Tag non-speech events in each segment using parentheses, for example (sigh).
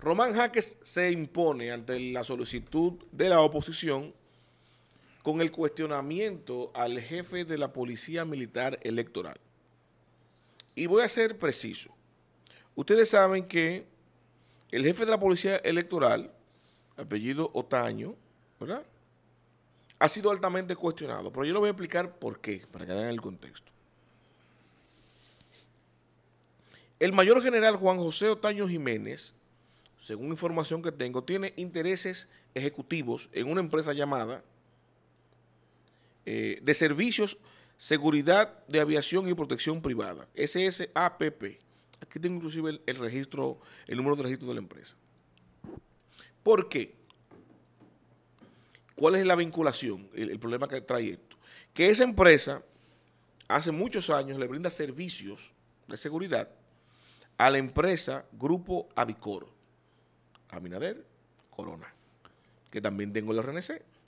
Román Jaques se impone ante la solicitud de la oposición con el cuestionamiento al jefe de la Policía Militar Electoral. Y voy a ser preciso. Ustedes saben que el jefe de la Policía Electoral, apellido Otaño, ¿verdad? Ha sido altamente cuestionado, pero yo lo voy a explicar por qué, para que vean el contexto. El mayor general Juan José Otaño Jiménez según información que tengo, tiene intereses ejecutivos en una empresa llamada eh, de Servicios, Seguridad de Aviación y Protección Privada, SSAPP. Aquí tengo inclusive el, registro, el número de registro de la empresa. ¿Por qué? ¿Cuál es la vinculación? El, el, problema que trae esto. Que esa empresa hace muchos años le brinda servicios de seguridad a la empresa Grupo Avicor. Abinader Corona, que también tengo el RNC,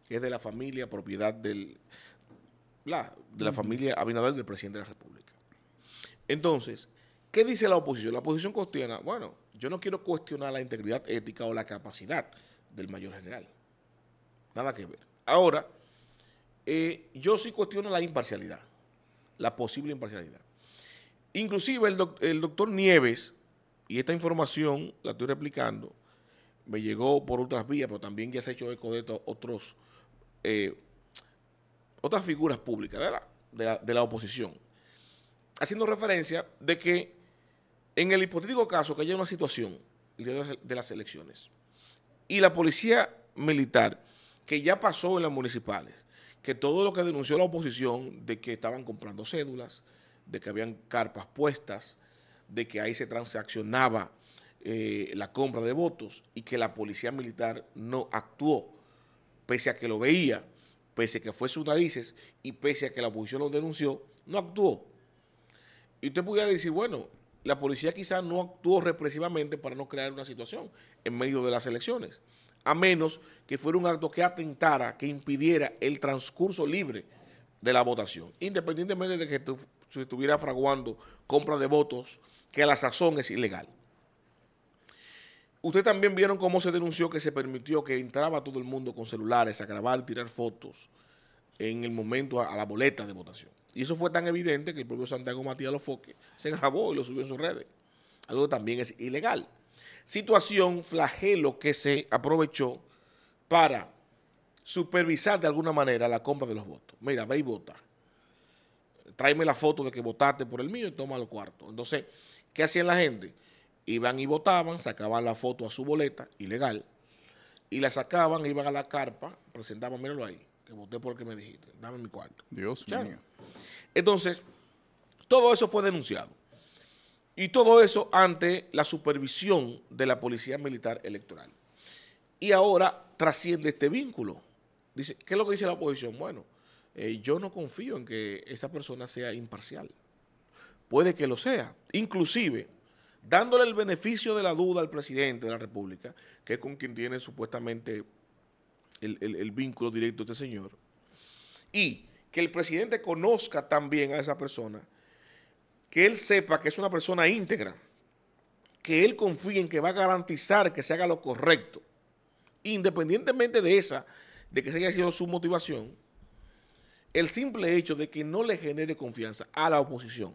que es de la familia, propiedad del, de la familia Abinader del presidente de la República. Entonces, ¿qué dice la oposición? La oposición cuestiona, bueno, yo no quiero cuestionar la integridad ética o la capacidad del mayor general. Nada que ver. Ahora, eh, yo sí cuestiono la imparcialidad, la posible imparcialidad. Inclusive el, el doctor Nieves, y esta información la estoy replicando, me llegó por otras vías, pero también ya se ha hecho eco de otros, eh, otras figuras públicas de la, de, la, de la oposición, haciendo referencia de que en el hipotético caso que haya una situación de las elecciones y la policía militar, que ya pasó en las municipales, que todo lo que denunció la oposición de que estaban comprando cédulas, de que habían carpas puestas, de que ahí se transaccionaba eh, la compra de votos y que la policía militar no actuó, pese a que lo veía, pese a que fue sus narices y pese a que la oposición lo denunció, no actuó. Y usted podría decir, bueno, la policía quizás no actuó represivamente para no crear una situación en medio de las elecciones, a menos que fuera un acto que atentara, que impidiera el transcurso libre de la votación, independientemente de que se estuviera fraguando compra de votos, que a la sazón es ilegal. Ustedes también vieron cómo se denunció que se permitió que entraba todo el mundo con celulares a grabar, tirar fotos en el momento a, la boleta de votación. Y eso fue tan evidente que el propio Santiago Matías Lofoque se grabó y lo subió en sus redes. Algo que también es ilegal. Situación, flagelo que se aprovechó para supervisar de alguna manera la compra de los votos. Mira, ve y vota. Tráeme la foto de que votaste por el mío y toma los cuartos. Entonces, ¿qué hacían la gente? Iban y votaban, sacaban la foto a su boleta, ilegal, y la sacaban, iban a la carpa, presentaban, míralo ahí, que voté por me dijiste, dame mi cuarto. Dios mío. Entonces, todo eso fue denunciado. Y todo eso ante la supervisión de la Policía Militar Electoral. Y ahora trasciende este vínculo. Dice, ¿Qué es lo que dice la oposición? Bueno, eh, yo no confío en que esa persona sea imparcial. Puede que lo sea. Inclusive, dándole el beneficio de la duda al presidente de la República, que es con quien tiene supuestamente el, vínculo directo este señor, y que el presidente conozca también a esa persona, que él sepa que es una persona íntegra, que él confíe en que va a garantizar que se haga lo correcto, independientemente de esa, de que se haya sido su motivación, el simple hecho de que no le genere confianza a la oposición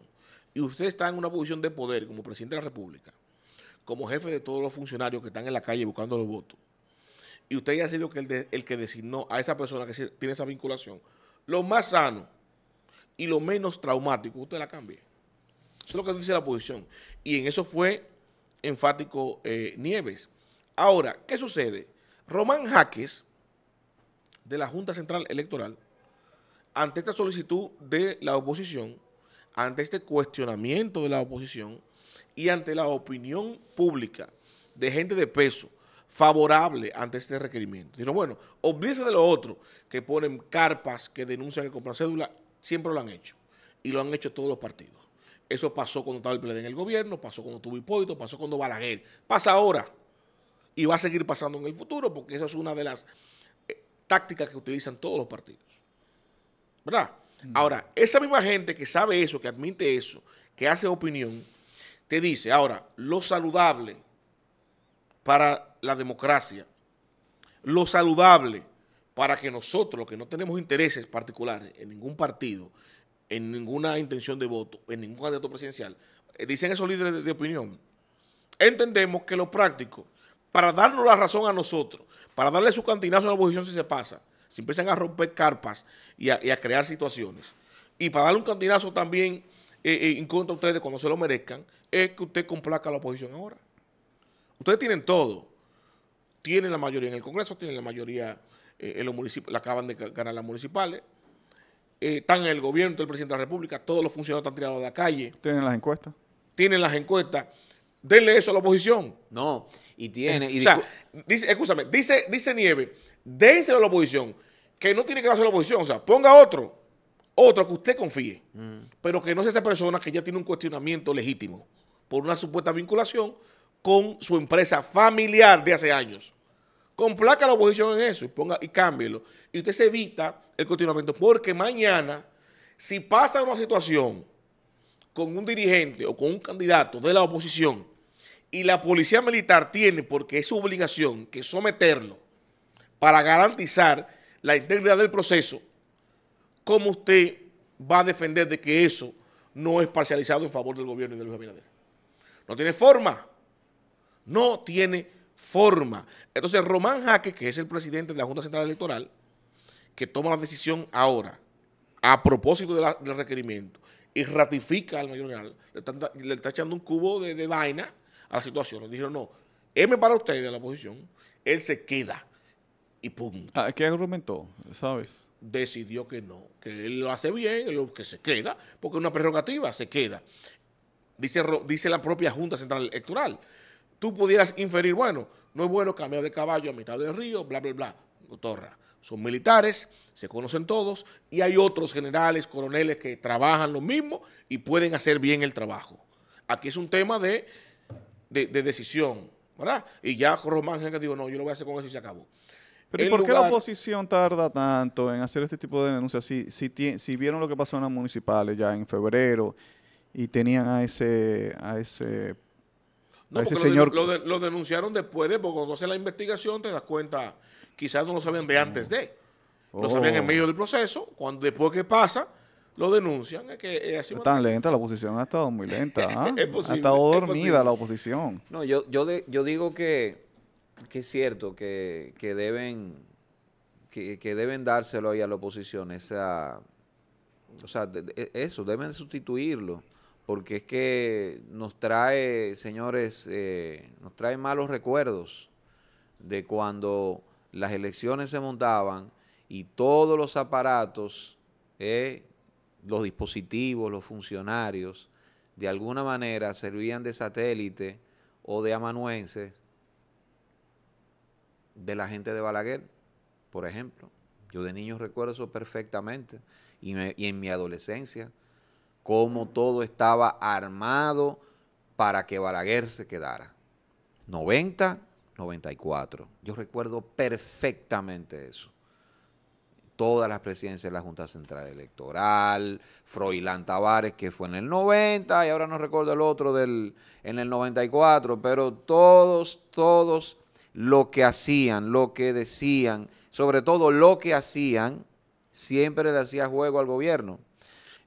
y usted está en una posición de poder como presidente de la República, como jefe de todos los funcionarios que están en la calle buscando los votos, y usted ya ha sido el, el que designó a esa persona que tiene esa vinculación, lo más sano y lo menos traumático, usted la cambie. Eso es lo que dice la oposición. Y en eso fue enfático eh, Nieves. Ahora, ¿qué sucede? Román Jaques, de la Junta Central Electoral, ante esta solicitud de la oposición, ante este cuestionamiento de la oposición y ante la opinión pública de gente de peso favorable ante este requerimiento. Dijeron, bueno, olvídese de lo otro, que ponen carpas que denuncian el compra cédula, siempre lo han hecho. Y lo han hecho todos los partidos. Eso pasó cuando estaba el PLD e en el gobierno, pasó cuando tuvo Hipólito, pasó cuando Balaguer. Pasa ahora. Y va a seguir pasando en el futuro, porque esa es una de las eh, tácticas que utilizan todos los partidos. ¿Verdad? Mm. Ahora, esa misma gente que sabe eso, que admite eso, que hace opinión, te dice, ahora, lo saludable para la democracia, lo saludable para que nosotros, que no tenemos intereses particulares en ningún partido, en ninguna intención de voto, en ningún candidato presidencial, eh, dicen esos líderes de opinión, entendemos que lo práctico, para darnos la razón a nosotros, para darle su cantinazo a la oposición si se pasa, se empiezan a romper carpas y a, crear situaciones. Y para darle un cantinazo también eh, eh, en contra a ustedes cuando se lo merezcan, es que usted complaca a la oposición ahora. Ustedes tienen todo. Tienen la mayoría en el Congreso, tienen la mayoría eh, en los municipios, la acaban de ganar las municipales. están en el gobierno del presidente de la República, todos los funcionarios están tirados de la calle. Tienen las encuestas. Tienen las encuestas denle eso a la oposición. No, y tiene... o sea, dice, escúchame, dice, dice Nieve, dénselo a la oposición, que no tiene que hacer la oposición, o sea, ponga otro, otro que usted confíe, mm. pero que no sea esa persona que ya tiene un cuestionamiento legítimo por una supuesta vinculación con su empresa familiar de hace años. Complaca a la oposición en eso y, ponga, y cámbielo. Y usted se evita el cuestionamiento porque mañana, si pasa una situación con un dirigente o con un candidato de la oposición y la policía militar tiene, porque es su obligación, que someterlo para garantizar la integridad del proceso, ¿cómo usted va a defender de que eso no es parcializado en favor del gobierno y de Luis Abinader? No tiene forma. No tiene forma. Entonces, Román Jaque, que es el presidente de la Junta Central Electoral, que toma la decisión ahora, a propósito del requerimiento, y ratifica al mayor general, le está, echando un cubo de, de vaina a la situación. Nos dijeron, no, M para ustedes de la oposición, él se queda y pum. Ah, ¿Qué argumentó? ¿Sabes? Decidió que no, que él lo hace bien, que se queda, porque es una prerrogativa, se queda. Dice, dice la propia Junta Central Electoral. Tú pudieras inferir, bueno, no es bueno cambiar de caballo a mitad del río, bla, bla, bla, son militares, se conocen todos, y hay otros generales, coroneles que trabajan lo mismo y pueden hacer bien el trabajo. Aquí es un tema de de, decisión, ¿verdad? Y ya Román que digo no, yo lo voy a hacer con eso y se acabó. Pero ¿y por qué la oposición tarda tanto en hacer este tipo de denuncias? Si, si, vieron lo que pasó en las municipales ya en febrero y tenían a ese, a ese, a ese señor... Lo, denunciaron después de, porque cuando haces la investigación te das cuenta, quizás no lo sabían de antes de. Lo oh. sabían en medio del proceso, cuando después que pasa, lo denuncian. Es que eh, es tan lenta la oposición, ha estado muy lenta. (laughs) ¿ah? ha estado dormida la oposición. No, yo, yo, yo digo que, es cierto que, deben que, deben dárselo ahí a la oposición esa o sea, eso, deben sustituirlo, porque es que nos trae, señores, eh, nos trae malos recuerdos de cuando las elecciones se montaban y todos los aparatos eh, los dispositivos, los funcionarios, de alguna manera servían de satélite o de amanuenses de la gente de Balaguer, por ejemplo. Yo de niño recuerdo eso perfectamente y, y en mi adolescencia, cómo todo estaba armado para que Balaguer se quedara. 90, 94. Yo recuerdo perfectamente eso todas las presidencias de la Junta Central Electoral, Froilán Tavares, que fue en el 90, y ahora no recuerdo el otro del, en el 94, pero todos, todos lo que hacían, lo que decían, sobre todo lo que hacían, siempre le hacía juego al gobierno.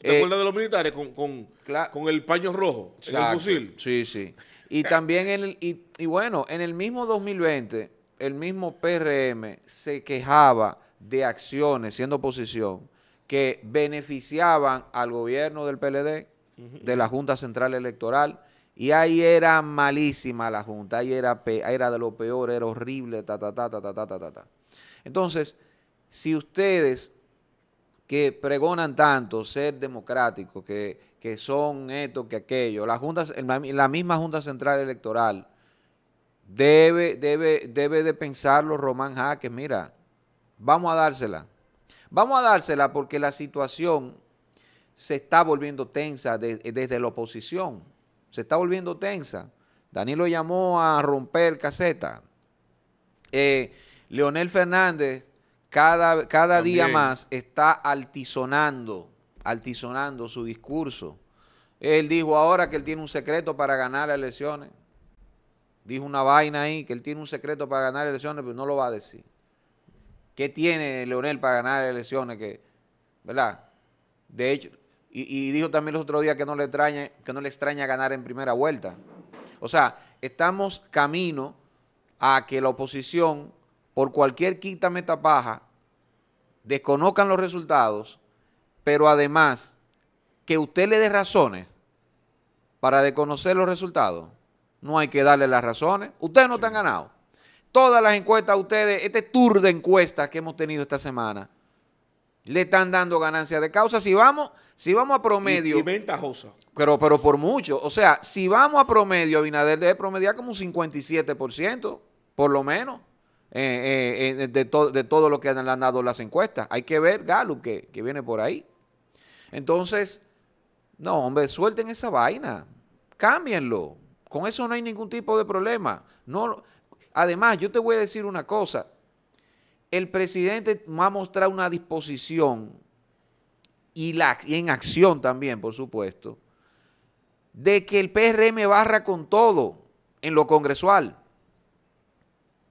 ¿Te eh, acuerdas de los militares con, con, el paño rojo, el fusil? Sí, sí. Y también, en el, y, y bueno, en el mismo 2020, el mismo PRM se quejaba de acciones, siendo oposición, que beneficiaban al gobierno del PLD, de la Junta Central Electoral, y ahí era malísima la Junta, ahí era, era de lo peor, era horrible, ta, ta, ta, ta, ta, ta, ta, ta. Entonces, si ustedes que pregonan tanto ser democráticos, que, son esto, que aquello, la, la misma Junta Central Electoral debe, debe, debe de pensarlo Román Jaques, mira, Vamos a dársela. Vamos a dársela porque la situación se está volviendo tensa desde la oposición. Se está volviendo tensa. Danilo llamó a romper caseta. Eh, Leonel Fernández cada, cada día más está altisonando, altisonando su discurso. Él dijo ahora que él tiene un secreto para ganar las elecciones. Dijo una vaina ahí, que él tiene un secreto para ganar elecciones, pero no lo va a decir. ¿Qué tiene Leonel para ganar elecciones? Que, ¿Verdad? De hecho, y, dijo también los otros días que no, le extraña, que no le extraña ganar en primera vuelta. O sea, estamos camino a que la oposición, por cualquier quita meta paja, desconozcan los resultados, pero además que usted le dé razones para desconocer los resultados, no hay que darle las razones. Ustedes no están ganados todas las encuestas a ustedes, este tour de encuestas que hemos tenido esta semana, le están dando ganancia de causa. Si vamos, si vamos a promedio. Y, Pero, pero por mucho. O sea, si vamos a promedio, Abinader debe promediar como un 57%, por lo menos, eh, eh, eh, de, todo lo que han dado las encuestas. Hay que ver Galo que, que viene por ahí. Entonces, no, hombre, suelten esa vaina. Cámbienlo. Con eso no hay ningún tipo de problema. No, Además, yo te voy a decir una cosa. El presidente va a mostrar una disposición y, en acción también, por supuesto, de que el PRM barra con todo en lo congresual.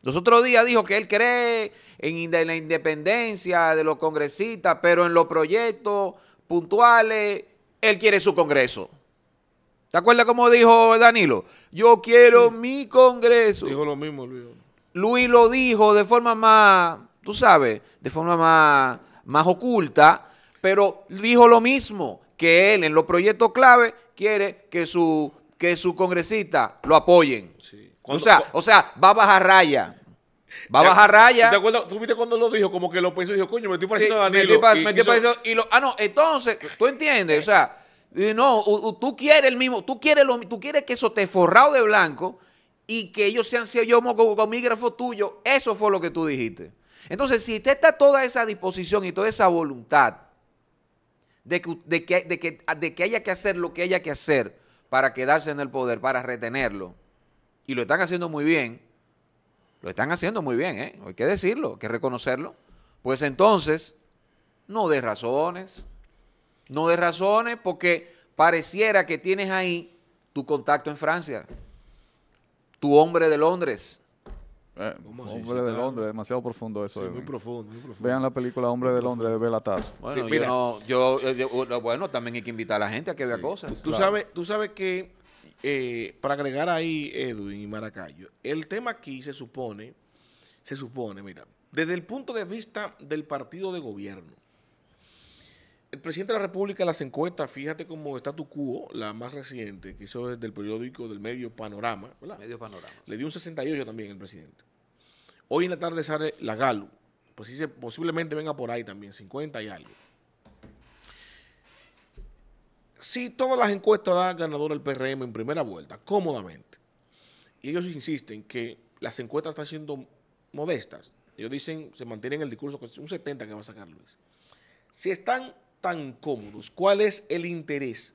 Los otros días dijo que él cree en la independencia de los congresistas, pero en los proyectos puntuales, él quiere su congreso. ¿Te acuerdas cómo dijo Danilo? Yo quiero mi Congreso. Dijo lo mismo Luis. Luis lo dijo de forma más, tú sabes, de forma más, más oculta, pero dijo lo mismo, que él en los proyectos clave quiere que su, que su congresista lo apoyen. Sí. O, sea, o sea, va a bajar raya. Va a bajar raya. ¿Te acuerdas? ¿Tú viste cuando lo dijo? Como que lo pensó y dijo, coño, me estoy pareciendo a Danilo. Me ah, no, entonces, ¿tú entiendes? O sea no, tú quieres el mismo, tú quieres, lo, tú quieres que eso te forrado de blanco y que ellos sean yo comígrafo tuyo. Eso fue lo que tú dijiste. Entonces, si usted está toda esa disposición y toda esa voluntad de que, haya que hacer lo que haya que hacer para quedarse en el poder, para retenerlo, y lo están haciendo muy bien, lo están haciendo muy bien, ¿eh? hay que decirlo, hay que reconocerlo, pues entonces no de razones. No de razones, porque pareciera que tienes ahí tu contacto en Francia, tu hombre de Londres. Eh, hombre de Londres, demasiado profundo eso. Sí, muy, profundo, Vean la película Hombre de Londres de Belatar. Bueno, yo, eh, bueno, también hay que invitar a la gente a que vea cosas. Tú, sabes, tú sabes que, eh, para agregar ahí Edwin y Maracayo, el tema aquí se supone, se supone, mira, desde el punto de vista del partido de gobierno, el presidente de la República, las encuestas, fíjate cómo está tu cubo, la más reciente, que hizo desde el periódico del medio Panorama, ¿verdad? Medio Panorama. Le dio un 68 también el presidente. Hoy en la tarde sale la Galo. Pues posiblemente venga por ahí también, 50 y algo. Si todas las encuestas dan ganador al PRM en primera vuelta, cómodamente, y ellos insisten que las encuestas están siendo modestas, ellos dicen, se mantienen el discurso, con pues, un 70 que va a sacar Luis. Si están tan cómodos? ¿Cuál es el interés?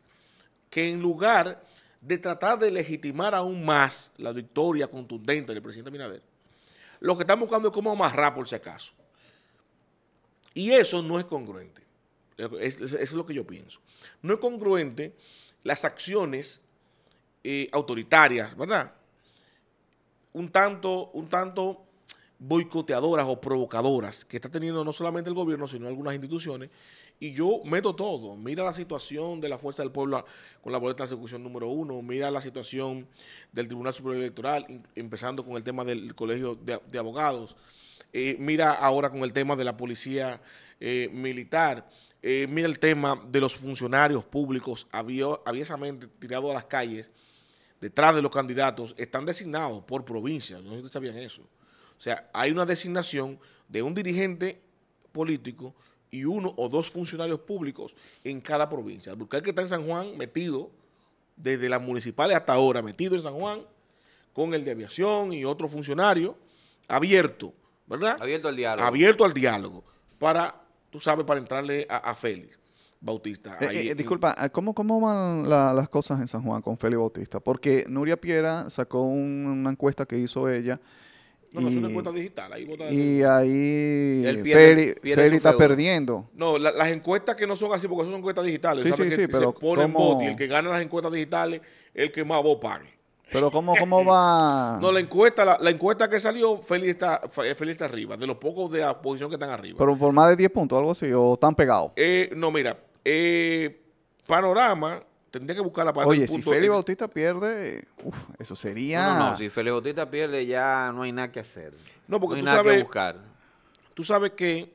Que en lugar de tratar de legitimar aún más la victoria contundente del presidente Binader, lo que están buscando es cómo amarrar por si acaso. Y eso no es congruente. Eso es lo que yo pienso. No es congruente las acciones eh, autoritarias, ¿verdad? Un tanto, un tanto boicoteadoras o provocadoras que está teniendo no solamente el gobierno, sino algunas instituciones. Y yo meto todo. Mira la situación de la Fuerza del Pueblo con la boleta de ejecución número uno. Mira la situación del Tribunal Superior Electoral, empezando con el tema del Colegio de, Abogados. Eh, mira ahora con el tema de la Policía eh, Militar. Eh, mira el tema de los funcionarios públicos aviesamente tirados a las calles detrás de los candidatos. Están designados por provincias. No sé si sabían eso. O sea, hay una designación de un dirigente político y uno o dos funcionarios públicos en cada provincia. El que está en San Juan metido, desde las municipales hasta ahora, metido en San Juan, con el de aviación y otro funcionario, abierto, ¿verdad? Abierto al diálogo. Abierto al diálogo, para, tú sabes, para entrarle a, Félix. Bautista. Eh, eh, disculpa, ah, ¿cómo, cómo van las cosas en San Juan con Félix Bautista? Porque Nuria Piera sacó una encuesta que hizo ella no, no, y, es una encuesta digital. Ahí y ahí está perdiendo. No, las encuestas que no son así, porque son encuestas digitales. Sí, sí, sí, se pero y el que gana las encuestas digitales el que más vos pague. Pero ¿cómo, cómo va? (laughs) No, la encuesta, la, encuesta que salió, está, Feli está arriba, de los pocos de la posición que están arriba. Pero por más de 10 puntos, algo así, o están pegados. Eh, no, mira, eh, Panorama tendría que buscar la parte Oye, si Félix Bautista pierde, eso sería. No, no, si Félix Bautista pierde, ya no hay nada que hacer. No, porque no tú sabes, que buscar. Tú sabes que,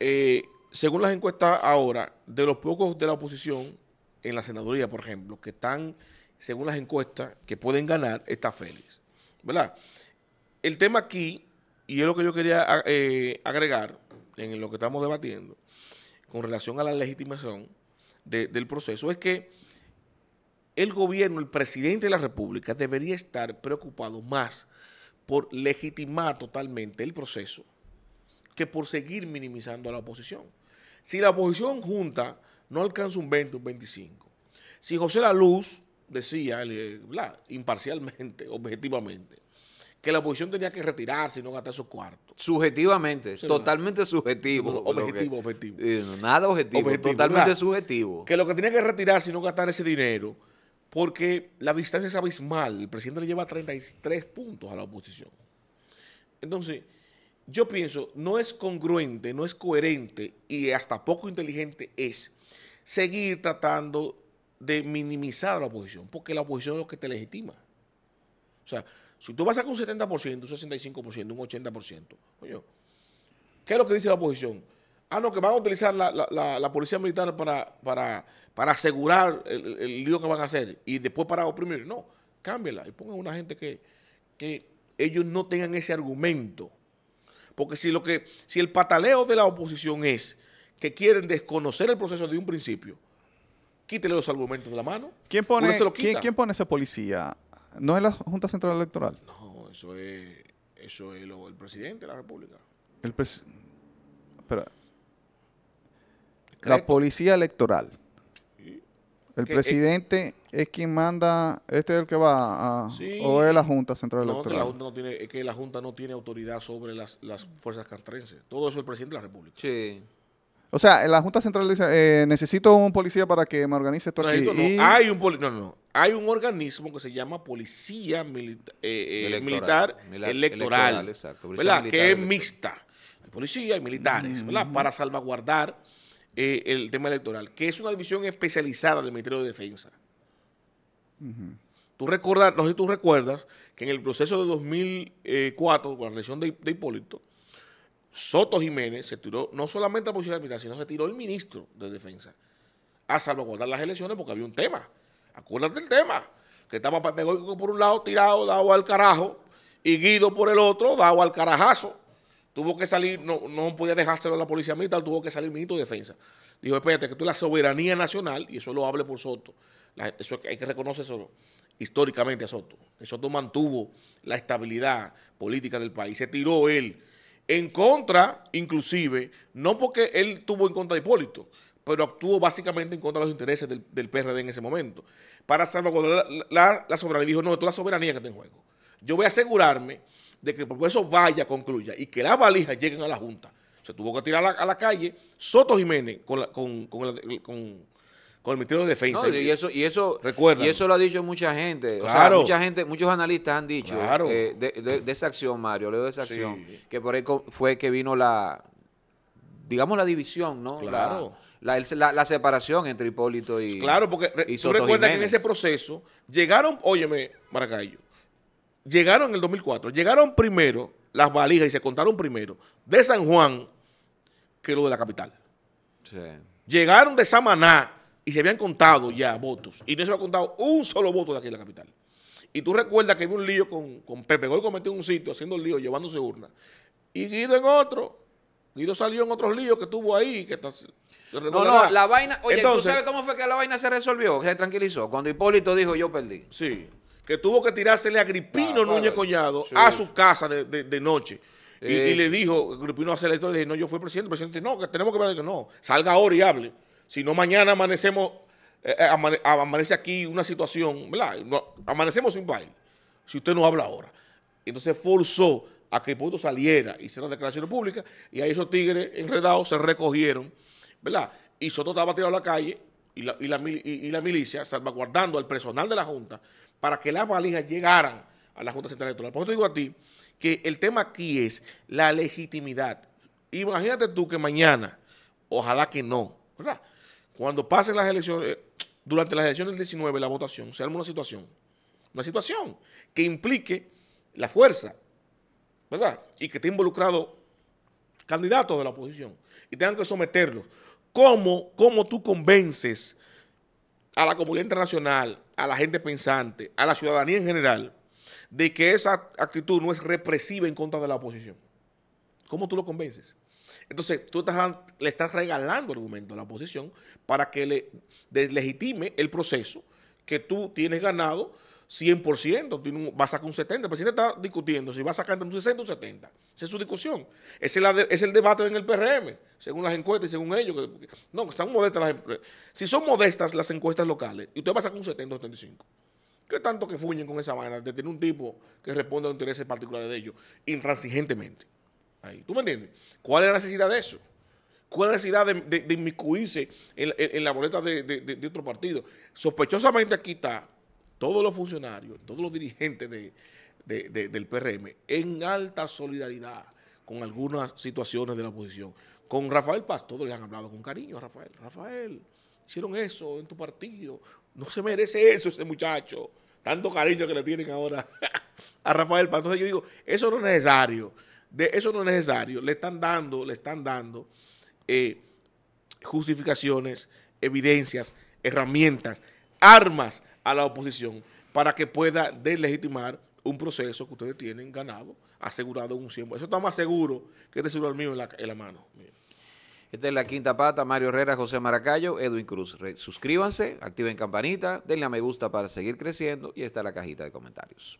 eh, según las encuestas ahora, de los pocos de la oposición, en la senaduría, por ejemplo, que están, según las encuestas, que pueden ganar, está Félix. ¿Verdad? El tema aquí, y es lo que yo quería eh, agregar en lo que estamos debatiendo, con relación a la legitimación del proceso, es que el gobierno, el presidente de la República, debería estar preocupado más por legitimar totalmente el proceso que por seguir minimizando a la oposición. Si la oposición junta no alcanza un 20, un 25. Si José La Luz decía, eh, imparcialmente, (laughs) objetivamente, que la oposición tenía que retirarse y no gastar esos cuartos. Subjetivamente, totalmente subjetivo. objetivo, objetivo. nada objetivo, totalmente subjetivo. Que lo que tenía que retirar y no gastar ese dinero, porque la distancia es abismal. El presidente le lleva 33 puntos a la oposición. Entonces, yo pienso, no es congruente, no es coherente y hasta poco inteligente es seguir tratando de minimizar a la oposición, porque la oposición es lo que te legitima. O sea, si tú vas a con un 70%, un 65%, un 80%, coño, ¿qué es lo que dice la oposición? Ah, no, que van a utilizar la, policía militar para, para, asegurar el, lío que van a hacer y después para oprimir. No, cámbiala y pongan una gente que, que ellos no tengan ese argumento. Porque si, lo que, si el pataleo de la oposición es que quieren desconocer el proceso de un principio, quítele los argumentos de la mano. ¿Quién pone, ¿quién, ¿quién pone ese policía? ¿No es la Junta Central Electoral? No, eso es, eso es el presidente de la República. El pres Espera. La policía electoral. El eh, presidente es, quien manda, este es el que va a, o es la Junta Central Electoral. no tiene, es que la Junta no tiene autoridad sobre las, fuerzas castrenses. Todo eso es el presidente de la República. Sí. O sea, la Junta Central dice, eh, necesito un policía para que me organice esto aquí. No, hay un policía. no, no hay un organismo que se llama Policía Militar Electoral, que es mixta, policía y militares, para salvaguardar eh, el tema electoral, que es una división especializada del Ministerio de Defensa. Tú no si tú recuerdas que en el proceso de 2004, con la elección de, Hipólito, Soto Jiménez se tiró no solamente a la Policía militar, sino se tiró el ministro de Defensa a salvaguardar las elecciones porque había un tema Acuérdate el tema, que estaba pegó por un lado tirado, dado al carajo, y Guido por el otro, dado al carajazo. Tuvo que salir, no, podía dejárselo a la policía militar, tuvo que salir ministro de defensa. Dijo, espérate, que tú la soberanía nacional, y eso lo hable por Soto. eso hay que reconocer eso históricamente a Soto. Soto mantuvo la estabilidad política del país. Se tiró él en contra, inclusive, no porque él tuvo en contra de Hipólito, pero actuó básicamente en contra de los intereses del, PRD en ese momento. Para hacerlo la, la, soberanía, dijo, no, es toda la soberanía que está en juego. Yo voy a asegurarme de que el eso vaya, concluya y que las valijas lleguen a la Junta. Se tuvo que tirar a la, calle Soto Jiménez con, con, con, el, con, Ministerio de Defensa. y eso, y eso, y eso lo ha dicho mucha gente. Claro. mucha gente, muchos analistas han dicho eh, de, esa acción, Mario, de esa acción, que por ahí fue que vino la, digamos, la división, ¿no? Claro la, separación entre Hipólito y Claro, porque y tú recuerdas que en ese proceso llegaron, óyeme, Maracayo llegaron en el 2004, llegaron primero las valijas y se contaron primero de San Juan que lo de la capital. Llegaron de Samaná y se habían contado ya votos. Y no se había contado un solo voto de aquí de la capital. Y tú recuerdas que hubo un lío con, con Pepe hoy cometió un sitio haciendo lío, llevándose urna. Y Guido en otro no salió en otros líos que tuvo ahí. Que no, no, la vaina. Oye, ¿tú sabes cómo fue que la vaina se resolvió? Se tranquilizó. Cuando Hipólito dijo, yo perdí. Sí. Que tuvo que tirársele a Gripino Núñez Collado a su casa de, noche. Y, le dijo, Gripino hace la le dije, no, yo fui presidente, presidente, no, que tenemos que ver, no, salga ahora y hable. Si no, mañana amanecemos, eh, eh, amanece aquí una situación, ¿verdad? amanecemos sin país, si usted no habla ahora. Entonces forzó a que Puto saliera, hicieron declaraciones públicas y ahí esos tigres enredados se recogieron, ¿verdad? Y Soto estaba tirado a la calle y la, y la milicia salvaguardando al personal de la Junta para que las valijas llegaran a la Junta Central Electoral. Por eso te digo a ti que el tema aquí es la legitimidad. Imagínate tú que mañana, ojalá que no, ¿verdad? Cuando pasen las elecciones, durante las elecciones del 19, la votación, se arma una situación, una situación que implique la fuerza ¿verdad? Y que esté involucrado candidatos de la oposición y tengan que someterlos. ¿Cómo, cómo tú convences a la comunidad internacional, a la gente pensante, a la ciudadanía en general, de que esa actitud no es represiva en contra de la oposición? ¿Cómo tú lo convences? Entonces, tú le estás regalando argumentos a la oposición para que le deslegitime el proceso que tú tienes ganado 100%, va a sacar un 70%. El presidente está discutiendo si va a sacar entre un 60 o un 70. Esa es su discusión. Ese es, el debate en el PRM, según las encuestas y según ellos. no, están modestas las Si son modestas las encuestas locales, y usted va a sacar un 70 o 75. ¿Qué tanto que fuñen con esa manera de tener un tipo que responde a los intereses particulares de ellos intransigentemente? ¿Tú me entiendes? ¿Cuál es la necesidad de eso? ¿Cuál es la necesidad de, inmiscuirse en, la boleta de otro partido? Sospechosamente aquí está todos los funcionarios, todos los dirigentes de, del PRM, en alta solidaridad con algunas situaciones de la oposición. Con Rafael Paz, todos le han hablado con cariño a Rafael. Rafael, hicieron eso en tu partido. No se merece eso ese muchacho. Tanto cariño que le tienen ahora (laughs) a Rafael Paz. Entonces yo digo, eso no es necesario. De eso no es necesario. Le están dando, le están dando eh, justificaciones, evidencias, herramientas, armas a la oposición para que pueda deslegitimar un proceso que ustedes tienen ganado, asegurado en un 100%. Eso está más seguro que decirlo este al mío en la, mano. Esta es la quinta pata, Mario Herrera, José Maracayo, Edwin Cruz. Suscríbanse, activen campanita, denle a me gusta para seguir creciendo y está la cajita de comentarios.